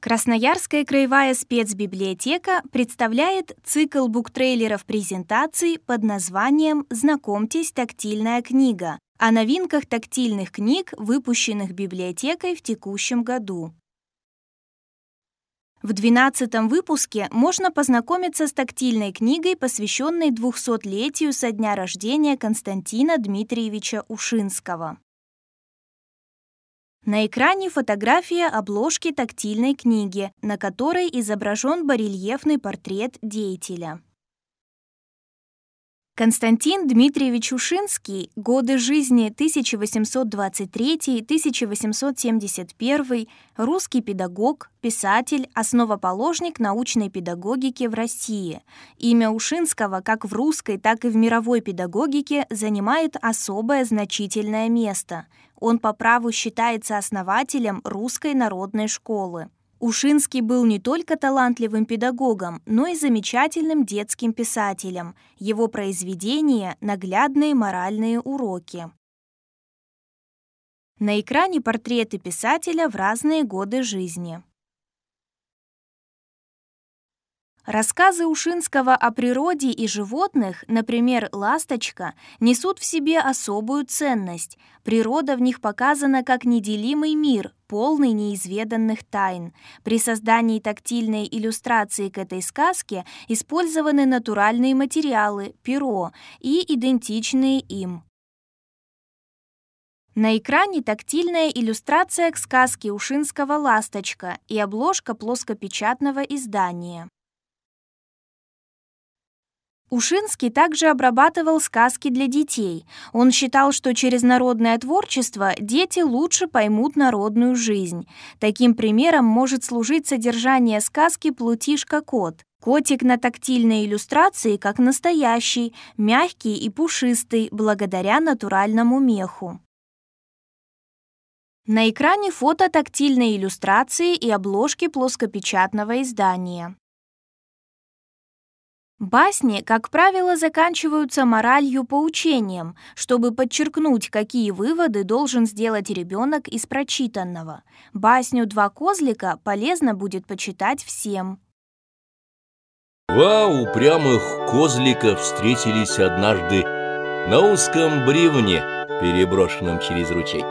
Красноярская краевая спецбиблиотека представляет цикл буктрейлеров презентаций под названием «Знакомьтесь, тактильная книга» о новинках тактильных книг, выпущенных библиотекой в текущем году. В 12 выпуске можно познакомиться с тактильной книгой, посвященной 200-летию со дня рождения Константина Дмитриевича Ушинского. На экране фотография обложки тактильной книги, на которой изображен барельефный портрет деятеля. Константин Дмитриевич Ушинский «Годы жизни 1823-1871», русский педагог, писатель, основоположник научной педагогики в России. Имя Ушинского как в русской, так и в мировой педагогике занимает особое значительное место. Он по праву считается основателем русской народной школы. Ушинский был не только талантливым педагогом, но и замечательным детским писателем. Его произведения – наглядные моральные уроки. На экране портреты писателя в разные годы жизни. Рассказы Ушинского о природе и животных, например, «Ласточка», несут в себе особую ценность. Природа в них показана как неделимый мир, полный неизведанных тайн. При создании тактильной иллюстрации к этой сказке использованы натуральные материалы, перо и идентичные им на экране тактильная иллюстрация к сказке Ушинского «Ласточка» и обложка плоскопечатного издания. Ушинский также обрабатывал сказки для детей. Он считал, что через народное творчество дети лучше поймут народную жизнь. Таким примером может служить содержание сказки «Плутишка-кот». Котик на тактильной иллюстрации как настоящий, мягкий и пушистый, благодаря натуральному меху. На экране фото тактильной иллюстрации и обложки плоскопечатного издания. Басни, как правило, заканчиваются моралью поучением, чтобы подчеркнуть, какие выводы должен сделать ребенок из прочитанного. Басню «Два козлика» полезно будет почитать всем. Два упрямых козлика встретились однажды на узком бревне, переброшенном через ручей.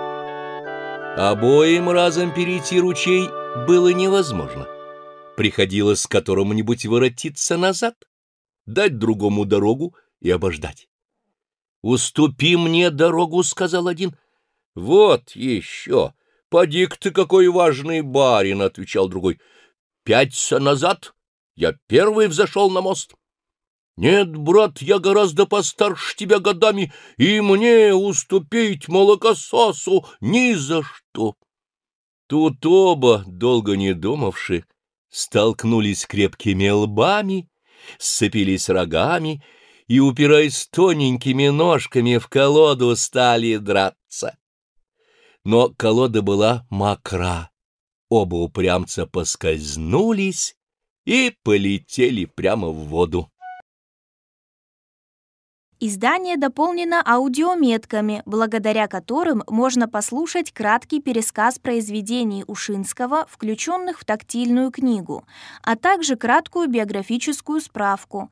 Обоим разом перейти ручей было невозможно. Приходилось с которому-нибудь воротиться назад дать другому дорогу и обождать. «Уступи мне дорогу», — сказал один. «Вот еще! поди ты, какой важный барин!» — отвечал другой. «Пяться назад я первый взошел на мост». «Нет, брат, я гораздо постарше тебя годами, и мне уступить молокососу ни за что!» Тут оба, долго не думавши, столкнулись крепкими лбами сцепились рогами и, упираясь тоненькими ножками в колоду, стали драться. Но колода была мокра. Оба упрямца поскользнулись и полетели прямо в воду. Издание дополнено аудиометками, благодаря которым можно послушать краткий пересказ произведений Ушинского, включенных в тактильную книгу, а также краткую биографическую справку.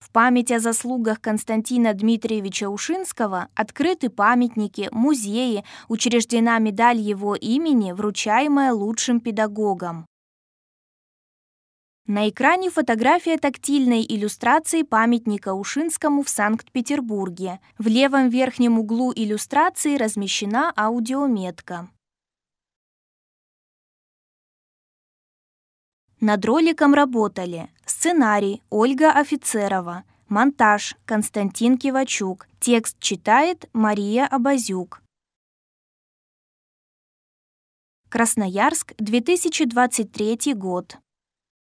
В память о заслугах Константина Дмитриевича Ушинского открыты памятники, музеи, учреждена медаль его имени, вручаемая лучшим педагогам. На экране фотография тактильной иллюстрации памятника Ушинскому в Санкт-Петербурге. В левом верхнем углу иллюстрации размещена аудиометка. Над роликом работали сценарий Ольга Офицерова, монтаж Константин Кивачук, текст читает Мария Абазюк. Красноярск, 2023 год.